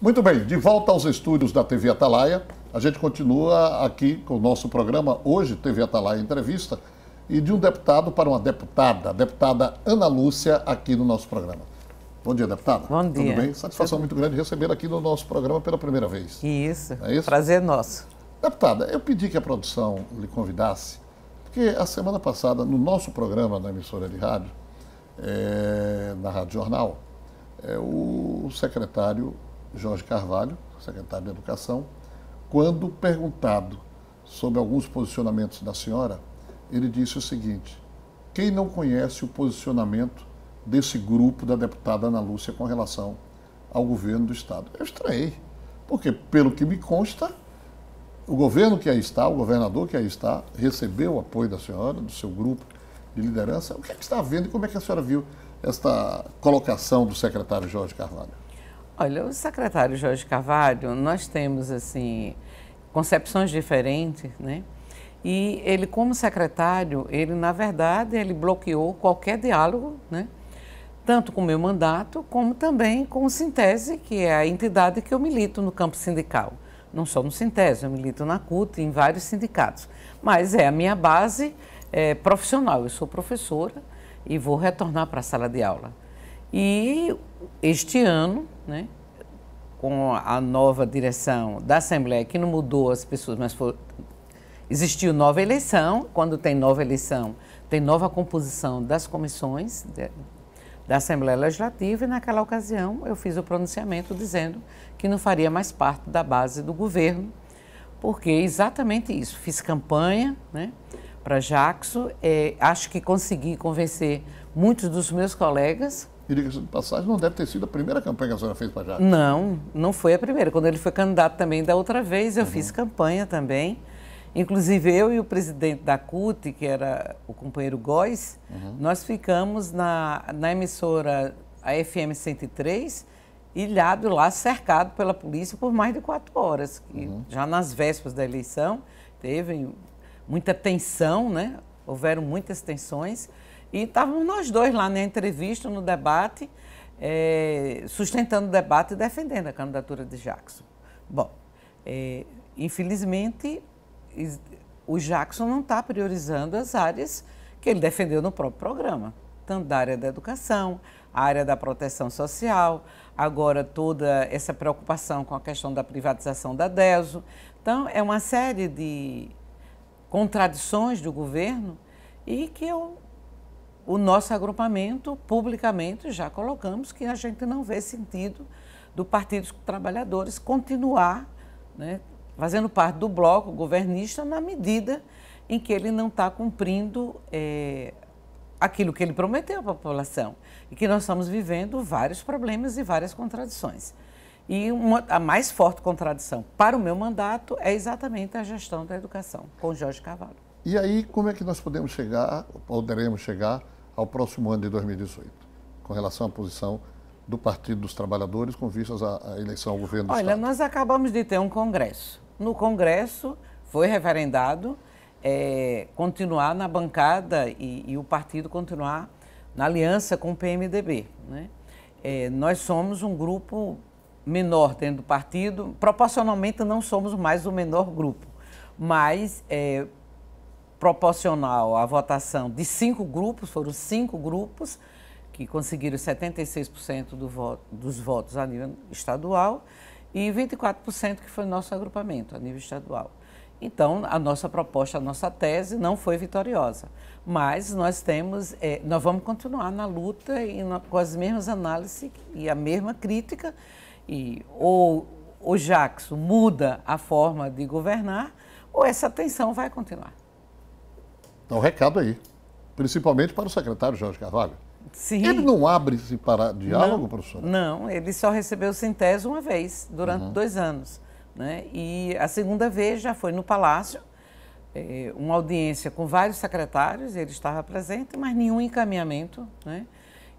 Muito bem, de volta aos estúdios da TV Atalaia. A gente continua aqui com o nosso programa, hoje, TV Atalaia Entrevista, e de um deputado para uma deputada, a deputada Ana Lúcia, aqui no nosso programa. Bom dia, deputada. Bom dia. Tudo bem? Satisfação Tudo... muito grande receber aqui no nosso programa pela primeira vez. Isso. É isso? Prazer nosso. Deputada, eu pedi que a produção lhe convidasse, porque a semana passada, no nosso programa na emissora de rádio, é, na Rádio Jornal, é, o secretário Jorge Carvalho, secretário da Educação, quando perguntado sobre alguns posicionamentos da senhora, ele disse o seguinte: quem não conhece o posicionamento desse grupo da deputada Ana Lúcia com relação ao governo do Estado? Eu estranhei, porque, pelo que me consta, o governo que aí está, o governador que aí está, recebeu o apoio da senhora, do seu grupo de liderança. O que, é que está havendo e como é que a senhora viu esta colocação do secretário Jorge Carvalho? Olha, o secretário Jorge Carvalho, nós temos assim concepções diferentes, né? E ele, como secretário, ele na verdade ele bloqueou qualquer diálogo, né? Tanto com o meu mandato, como também com o Sintese, que é a entidade que eu milito no campo sindical. Não só no Sintese, eu milito na CUT, e em vários sindicatos. Mas é a minha base é, profissional. Eu sou professora e vou retornar para a sala de aula. E este ano, né, com a nova direção da Assembleia, que não mudou as pessoas, mas foi, existiu nova eleição. Quando tem nova eleição, tem nova composição das comissões de, da Assembleia Legislativa. E naquela ocasião eu fiz o pronunciamento dizendo que não faria mais parte da base do governo, porque exatamente isso. Fiz campanha né, para Jackson, é, acho que consegui convencer muitos dos meus colegas e diga-se de passagem, não deve ter sido a primeira campanha que a senhora fez para Jacques. Não, não foi a primeira. Quando ele foi candidato também da outra vez, eu uhum. fiz campanha também. Inclusive, eu e o presidente da CUT, que era o companheiro Góes, uhum. nós ficamos na, na emissora a FM 103, ilhado lá, cercado pela polícia por mais de quatro horas. Uhum. Já nas vésperas da eleição, teve muita tensão, né? Houveram muitas tensões. E estávamos nós dois lá na entrevista, no debate, é, sustentando o debate e defendendo a candidatura de Jackson. Bom, é, infelizmente, o Jackson não está priorizando as áreas que ele defendeu no próprio programa, tanto da área da educação, a área da proteção social, agora toda essa preocupação com a questão da privatização da DESO. Então, é uma série de contradições do governo e que eu o nosso agrupamento, publicamente, já colocamos que a gente não vê sentido do Partido dos Trabalhadores continuar né, fazendo parte do bloco governista na medida em que ele não está cumprindo é, aquilo que ele prometeu à população e que nós estamos vivendo vários problemas e várias contradições. E uma, a mais forte contradição para o meu mandato é exatamente a gestão da educação, com Jorge Carvalho. E aí, como é que nós podemos chegar, poderemos chegar ao próximo ano de 2018, com relação à posição do Partido dos Trabalhadores com vistas à, eleição ao governo do Olha, Estado? Olha, nós acabamos de ter um congresso. No congresso foi referendado é, continuar na bancada e, e, o partido continuar na aliança com o PMDB. Né? É, nós somos um grupo menor dentro do partido, proporcionalmente não somos mais o menor grupo, mas é, proporcional à votação de cinco grupos, foram cinco grupos que conseguiram 76% do voto, dos votos a nível estadual e 24% que foi nosso agrupamento a nível estadual. Então, a nossa proposta, a nossa tese não foi vitoriosa, mas nós temos, é, nós vamos continuar na luta e na, com as mesmas análises e a mesma crítica. E ou o Jackson muda a forma de governar, ou essa tensão vai continuar. Então, recado aí, principalmente para o secretário Jorge Carvalho. Sim. Ele não abre-se para diálogo, não, professor? Não, ele só recebeu Sintese uma vez, durante uhum. dois anos. Né? E a segunda vez já foi no Palácio, é, uma audiência com vários secretários, ele estava presente, mas nenhum encaminhamento. Né?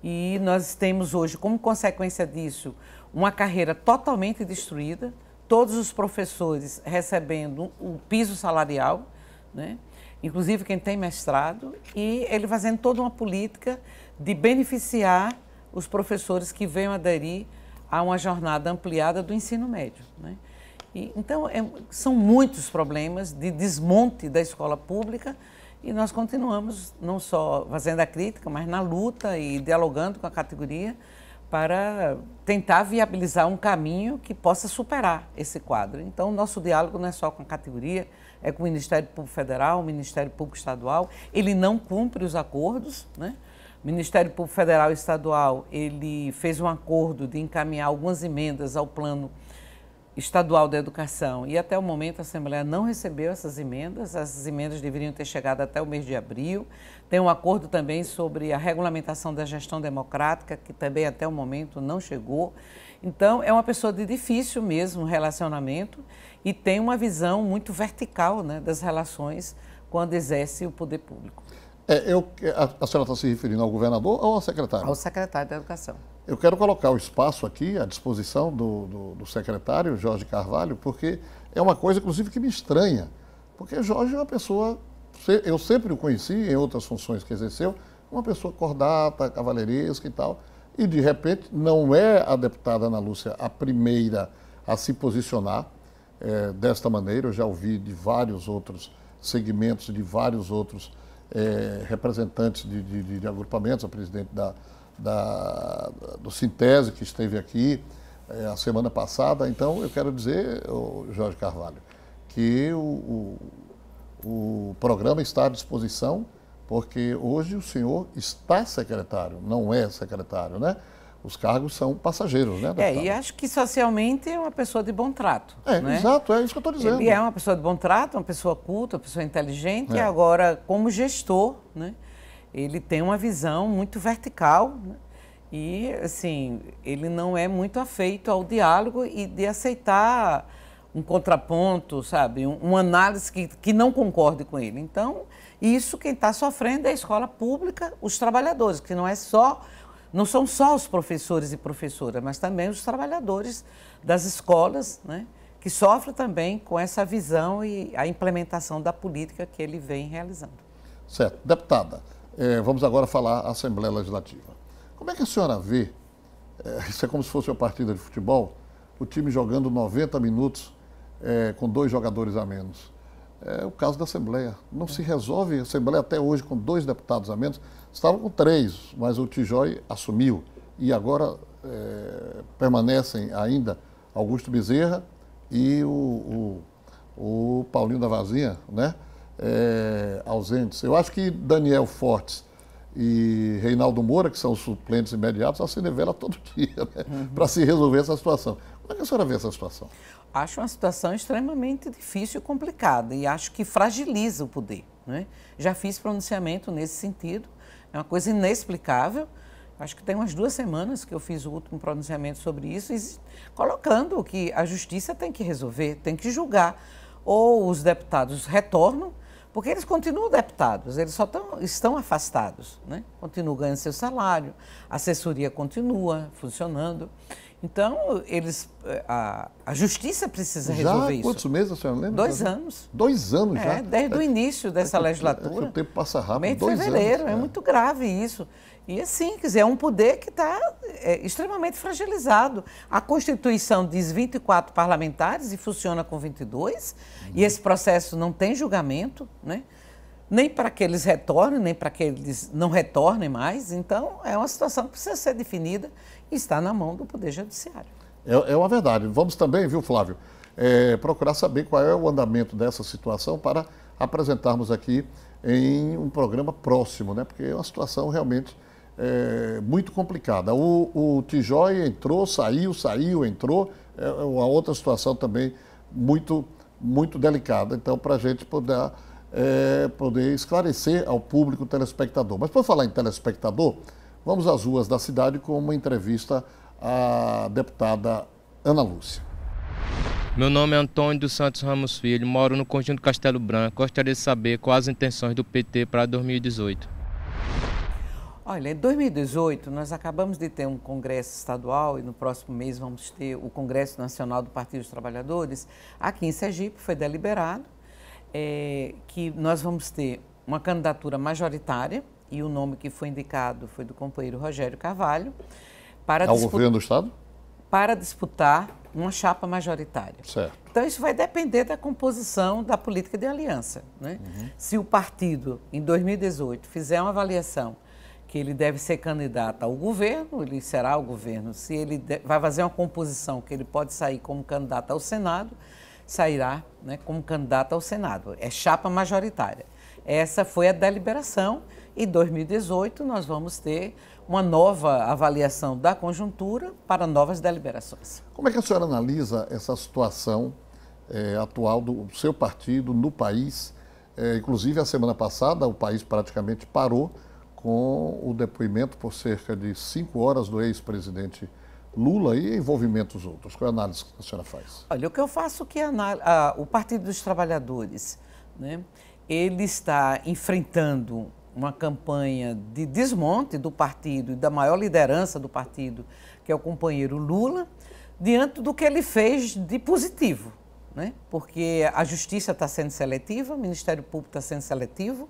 E nós temos hoje, como consequência disso, uma carreira totalmente destruída, todos os professores recebendo o piso salarial, né? inclusive quem tem mestrado, e ele fazendo toda uma política de beneficiar os professores que venham aderir a uma jornada ampliada do ensino médio. Né? E, então, é, são muitos problemas de desmonte da escola pública e nós continuamos não só fazendo a crítica, mas na luta e dialogando com a categoria para tentar viabilizar um caminho que possa superar esse quadro. Então, nosso diálogo não é só com a categoria, é com o Ministério Público Federal, o Ministério Público Estadual. Ele não cumpre os acordos, né? O Ministério Público Federal e Estadual, ele fez um acordo de encaminhar algumas emendas ao plano Estadual da Educação e até o momento a Assembleia não recebeu essas emendas. Essas emendas deveriam ter chegado até o mês de abril. Tem um acordo também sobre a regulamentação da gestão democrática, que também até o momento não chegou. Então, é uma pessoa de difícil mesmo relacionamento e tem uma visão muito vertical né, das relações quando exerce o poder público. É, eu, a, a senhora está se referindo ao governador ou ao secretário? Ao secretário da Educação. Eu quero colocar o espaço aqui à disposição do, do, do secretário Jorge Carvalho, porque é uma coisa, inclusive, que me estranha. Porque Jorge é uma pessoa, eu sempre o conheci em outras funções que exerceu, uma pessoa cordata, cavaleiresca e tal. E, de repente, não é a deputada Ana Lúcia a primeira a se posicionar é, desta maneira. Eu já ouvi de vários outros segmentos, de vários outros é, representantes de, de, de agrupamentos, a presidente da, da, do Sintese, que esteve aqui é, a semana passada. Então, eu quero dizer, Jorge Carvalho, que o, o, o programa está à disposição, porque hoje o senhor está secretário, não é secretário, né? os cargos são passageiros, né? É, deputado? É, e acho que socialmente é uma pessoa de bom trato. É, né? exato, é isso que eu estou dizendo. Ele é uma pessoa de bom trato, uma pessoa culta, uma pessoa inteligente, é. e agora, como gestor, né? ele tem uma visão muito vertical né? e, assim, ele não é muito afeito ao diálogo e de aceitar um contraponto, sabe, um, uma análise que, que não concorde com ele. Então, isso quem está sofrendo é a escola pública, os trabalhadores, que não é só não são só os professores e professoras, mas também os trabalhadores das escolas, né, que sofrem também com essa visão e a implementação da política que ele vem realizando. Certo. Deputada, é, vamos agora falar da Assembleia Legislativa. Como é que a senhora vê, é, isso é como se fosse uma partida de futebol, o time jogando 90 minutos é, com dois jogadores a menos? É o caso da Assembleia. Não se resolve a Assembleia até hoje com dois deputados a menos. estava com três, mas o Tijói assumiu. E agora é, permanecem ainda Augusto Bezerra e o, o, o Paulinho da Vazinha né? é, ausentes. Eu acho que Daniel Fortes e Reinaldo Moura, que são os suplentes imediatos, se nivela todo dia né? uhum. para se resolver essa situação. Como é que a senhora vê essa situação? Acho uma situação extremamente difícil e complicada e acho que fragiliza o poder. Né? Já fiz pronunciamento nesse sentido, é uma coisa inexplicável. Acho que tem umas duas semanas que eu fiz o último pronunciamento sobre isso, colocando que a justiça tem que resolver, tem que julgar. Ou os deputados retornam porque eles continuam deputados, eles só tão, estão afastados, né? continuam ganhando seu salário, a assessoria continua funcionando. Então, eles, eh, a, a justiça precisa resolver já? Quantos isso. Quantos meses a senhora lembra? Dois anos. Dois anos é, já? Desde é, o início dessa é, legislatura. É o tempo passa rápido. Meio de fevereiro, anos, é, é. muito grave isso. E assim, quer dizer, é um poder que está é, extremamente fragilizado. A Constituição diz 24 parlamentares e funciona com 22, uhum. e esse processo não tem julgamento, né? nem para que eles retornem, nem para que eles não retornem mais. Então, é uma situação que precisa ser definida e está na mão do Poder Judiciário. É, é uma verdade. Vamos também, viu, Flávio, é, procurar saber qual é o andamento dessa situação para apresentarmos aqui em um programa próximo, né? porque é uma situação realmente é, muito complicada. O, o Tijói entrou, saiu, saiu, entrou. É, é uma outra situação também muito, muito delicada. Então, para a gente poder, é, poder esclarecer ao público telespectador. Mas por falar em telespectador, vamos às ruas da cidade com uma entrevista à deputada Ana Lúcia. Meu nome é Antônio dos Santos Ramos Filho, moro no Conjunto Castelo Branco. Gostaria de saber quais as intenções do PT para 2018. Olha, em 2018 nós acabamos de ter um congresso estadual e no próximo mês vamos ter o Congresso Nacional do Partido dos Trabalhadores. Aqui em Sergipe foi deliberado é, que nós vamos ter uma candidatura majoritária e o nome que foi indicado foi do companheiro Rogério Carvalho para ao governo do estado para disputar uma chapa majoritária. Certo. Então isso vai depender da composição da política de aliança, né? Uhum. Se o partido em 2018 fizer uma avaliação que ele deve ser candidato ao governo, ele será o governo. Se ele vai fazer uma composição que ele pode sair como candidato ao Senado, sairá né, como candidato ao Senado. É chapa majoritária. Essa foi a deliberação e 2018 nós vamos ter uma nova avaliação da conjuntura para novas deliberações. Como é que a senhora analisa essa situação é, atual do seu partido no país? É, inclusive, a semana passada, o país praticamente parou com o depoimento por cerca de cinco horas do ex-presidente Lula e envolvimentos outros. Qual é a análise que a senhora faz? Olha, o que eu faço é que a, a, o Partido dos Trabalhadores, né, ele está enfrentando uma campanha de desmonte do partido e da maior liderança do partido, que é o companheiro Lula, diante do que ele fez de positivo né? porque a justiça está sendo seletiva, o Ministério Público está sendo seletivo.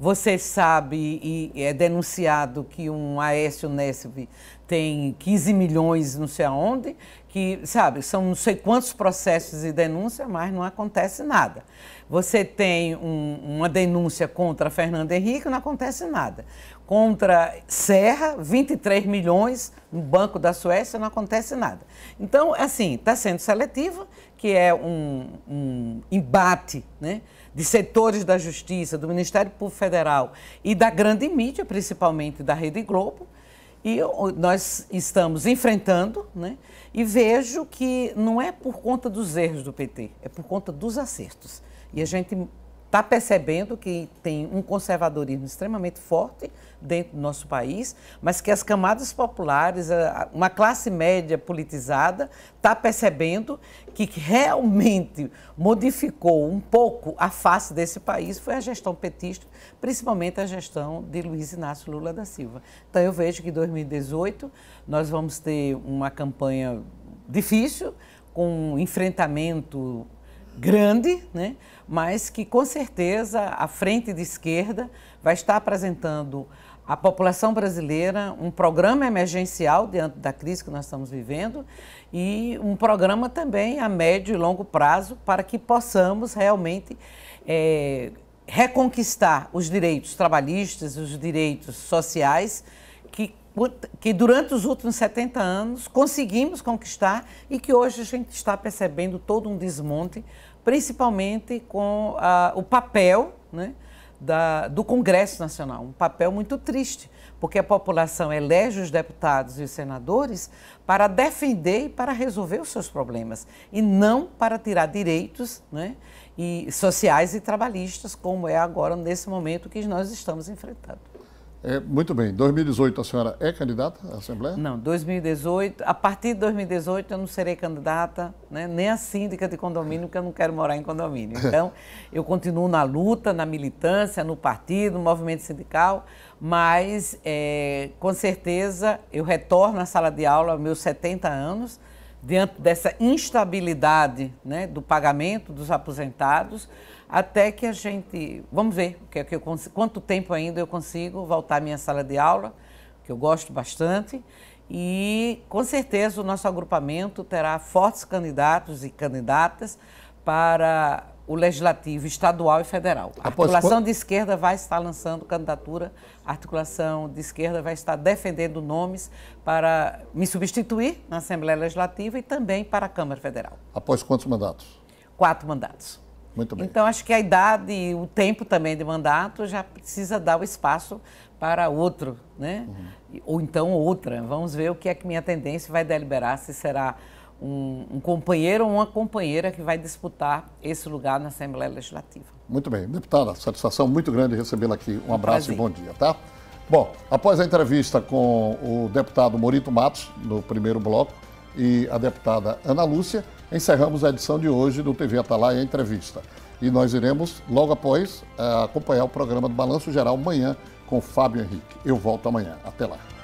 Você sabe, e é denunciado que um Aécio Nesp tem 15 milhões, não sei aonde, que, sabe, são não sei quantos processos e denúncias, mas não acontece nada. Você tem um, uma denúncia contra Fernando Henrique, não acontece nada. Contra Serra, 23 milhões no Banco da Suécia, não acontece nada. Então, é assim, está sendo seletiva, que é um, um embate né, de setores da Justiça, do Ministério Público Federal e da grande mídia, principalmente da Rede Globo, e nós estamos enfrentando, né? E vejo que não é por conta dos erros do PT, é por conta dos acertos. E a gente está percebendo que tem um conservadorismo extremamente forte dentro do nosso país, mas que as camadas populares, uma classe média politizada, está percebendo que realmente modificou um pouco a face desse país foi a gestão petista, principalmente a gestão de Luiz Inácio Lula da Silva. Então eu vejo que em 2018 nós vamos ter uma campanha difícil, com um enfrentamento grande, né? mas que com certeza a frente de esquerda vai estar apresentando à população brasileira um programa emergencial diante da crise que nós estamos vivendo e um programa também a médio e longo prazo para que possamos realmente é, reconquistar os direitos trabalhistas, os direitos sociais que que durante os últimos 70 anos conseguimos conquistar e que hoje a gente está percebendo todo um desmonte, principalmente com ah, o papel né, da, do Congresso Nacional, um papel muito triste, porque a população elege os deputados e os senadores para defender e para resolver os seus problemas e não para tirar direitos né, e sociais e trabalhistas, como é agora nesse momento que nós estamos enfrentando. É, muito bem. 2018 a senhora é candidata à Assembleia? Não, 2018, a partir de 2018 eu não serei candidata, né, nem a síndica de condomínio, porque eu não quero morar em condomínio. Então, eu continuo na luta, na militância, no partido, no movimento sindical, mas é, com certeza eu retorno à sala de aula aos meus 70 anos, diante dessa instabilidade né, do pagamento dos aposentados, até que a gente. Vamos ver que é que eu consigo, quanto tempo ainda eu consigo voltar à minha sala de aula, que eu gosto bastante. E com certeza o nosso agrupamento terá fortes candidatos e candidatas para o legislativo estadual e federal. A ah, articulação Após... de esquerda vai estar lançando candidatura, a articulação de esquerda vai estar defendendo nomes para me substituir na Assembleia Legislativa e também para a Câmara Federal. Após quantos mandatos? Quatro mandatos. Muito bem. Então, acho que a idade e o tempo também de mandato já precisa dar o espaço para outro, né? Uhum. Ou então outra. Vamos ver o que é que minha tendência vai deliberar, se será um, um companheiro ou uma companheira que vai disputar esse lugar na Assembleia Legislativa. Muito bem. Deputada, satisfação muito grande recebê-la aqui. Um abraço Prazer. e bom dia, tá? Bom, após a entrevista com o deputado Morito Matos, no primeiro bloco, e a deputada Ana Lúcia, encerramos a edição de hoje do TV Atalaia Entrevista. E nós iremos, logo após, eh, acompanhar o programa do Balanço Geral amanhã com Fábio Henrique. Eu volto amanhã. Até lá.